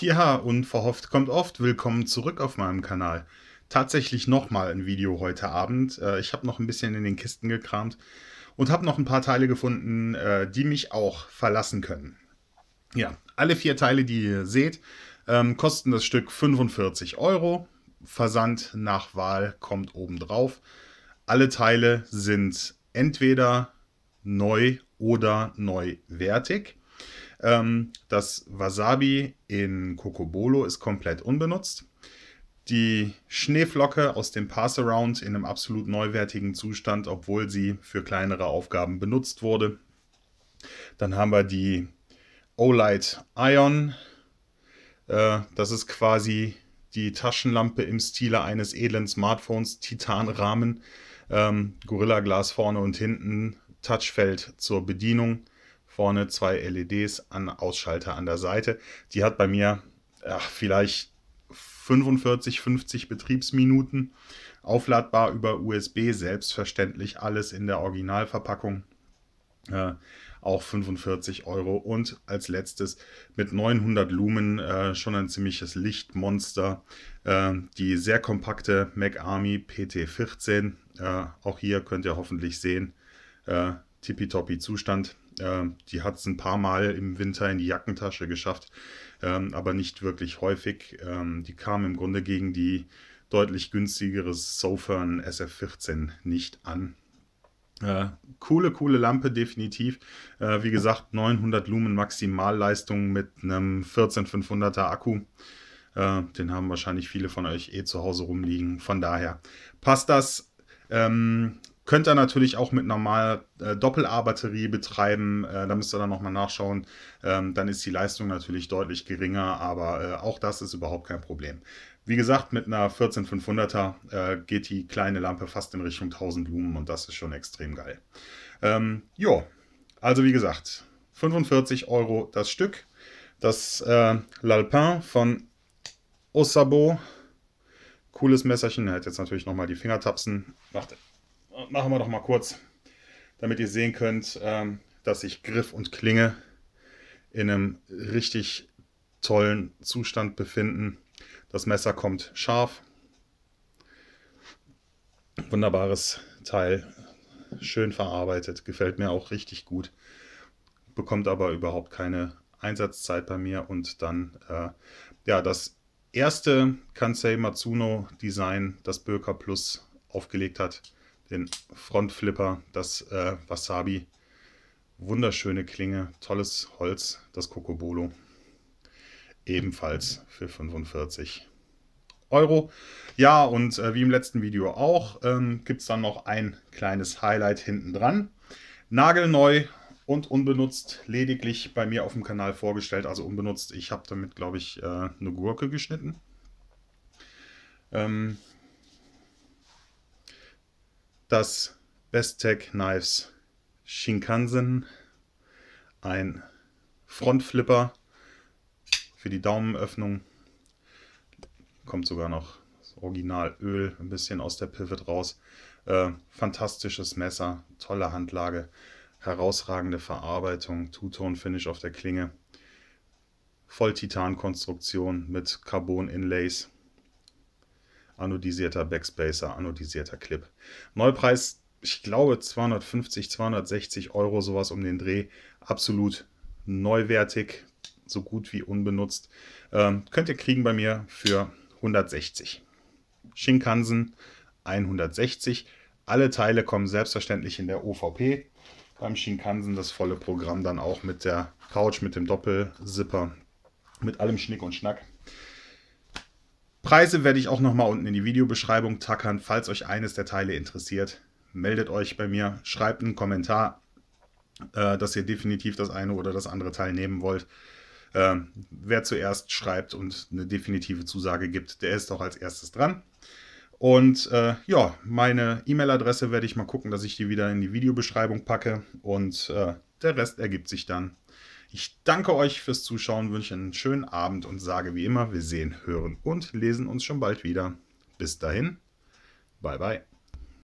Ja, unverhofft kommt oft. Willkommen zurück auf meinem Kanal. Tatsächlich nochmal ein Video heute Abend. Äh, ich habe noch ein bisschen in den Kisten gekramt und habe noch ein paar Teile gefunden, äh, die mich auch verlassen können. Ja, alle vier Teile, die ihr seht, ähm, kosten das Stück 45 Euro. Versand nach Wahl kommt oben drauf. Alle Teile sind entweder neu oder neuwertig. Ähm, das Wasabi in Kokobolo ist komplett unbenutzt. Die Schneeflocke aus dem Passaround in einem absolut neuwertigen Zustand, obwohl sie für kleinere Aufgaben benutzt wurde. Dann haben wir die Olight Ion. Äh, das ist quasi die Taschenlampe im Stile eines edlen Smartphones, Titanrahmen, ähm, Gorilla Glas vorne und hinten, Touchfeld zur Bedienung vorne zwei LEDs an Ausschalter an der Seite. Die hat bei mir ach, vielleicht 45, 50 Betriebsminuten. Aufladbar über USB, selbstverständlich alles in der Originalverpackung. Äh, auch 45 Euro. Und als letztes mit 900 Lumen äh, schon ein ziemliches Lichtmonster. Äh, die sehr kompakte Mac Army PT14. Äh, auch hier könnt ihr hoffentlich sehen. Äh, tippitoppi Zustand. Ähm, die hat es ein paar Mal im Winter in die Jackentasche geschafft, ähm, aber nicht wirklich häufig. Ähm, die kam im Grunde gegen die deutlich günstigere Sofern SF14 nicht an. Äh, coole, coole Lampe, definitiv. Äh, wie gesagt, 900 Lumen Maximalleistung mit einem 14500er Akku. Äh, den haben wahrscheinlich viele von euch eh zu Hause rumliegen. Von daher passt das. Ähm, Könnt ihr natürlich auch mit normaler äh, Doppel-A-Batterie betreiben. Äh, da müsst ihr dann nochmal nachschauen. Ähm, dann ist die Leistung natürlich deutlich geringer, aber äh, auch das ist überhaupt kein Problem. Wie gesagt, mit einer 14500er äh, geht die kleine Lampe fast in Richtung 1000 Lumen und das ist schon extrem geil. Ähm, jo, also wie gesagt, 45 Euro das Stück. Das äh, L'Alpin von Osabo. Cooles Messerchen. Er hat jetzt natürlich nochmal die Fingertapsen. Warte machen wir doch mal kurz, damit ihr sehen könnt, ähm, dass sich Griff und Klinge in einem richtig tollen Zustand befinden. Das Messer kommt scharf. Wunderbares Teil, schön verarbeitet, gefällt mir auch richtig gut. Bekommt aber überhaupt keine Einsatzzeit bei mir und dann äh, ja das erste Kansei Matsuno Design, das Böker Plus aufgelegt hat, den Frontflipper, das äh, Wasabi. Wunderschöne Klinge, tolles Holz, das Kokobolo. Ebenfalls für 45 Euro. Ja, und äh, wie im letzten Video auch, ähm, gibt es dann noch ein kleines Highlight hinten dran. Nagelneu und unbenutzt, lediglich bei mir auf dem Kanal vorgestellt, also unbenutzt. Ich habe damit, glaube ich, äh, eine Gurke geschnitten. Ähm, das Bestech Knives Shinkansen, ein Frontflipper für die Daumenöffnung, kommt sogar noch das Originalöl ein bisschen aus der Pivot raus. Äh, fantastisches Messer, tolle Handlage, herausragende Verarbeitung, Two-Tone-Finish auf der Klinge, voll titan konstruktion mit Carbon-Inlays anodisierter Backspacer, anodisierter Clip. Neupreis, ich glaube 250, 260 Euro, sowas um den Dreh. Absolut neuwertig, so gut wie unbenutzt. Ähm, könnt ihr kriegen bei mir für 160. Shinkansen 160. Alle Teile kommen selbstverständlich in der OVP. Beim Shinkansen das volle Programm dann auch mit der Couch, mit dem Doppelsipper, mit allem Schnick und Schnack. Preise werde ich auch nochmal unten in die Videobeschreibung tackern. Falls euch eines der Teile interessiert, meldet euch bei mir, schreibt einen Kommentar, äh, dass ihr definitiv das eine oder das andere Teil nehmen wollt. Äh, wer zuerst schreibt und eine definitive Zusage gibt, der ist auch als erstes dran. Und äh, ja, meine E-Mail-Adresse werde ich mal gucken, dass ich die wieder in die Videobeschreibung packe und äh, der Rest ergibt sich dann. Ich danke euch fürs Zuschauen, wünsche einen schönen Abend und sage wie immer, wir sehen, hören und lesen uns schon bald wieder. Bis dahin, bye bye.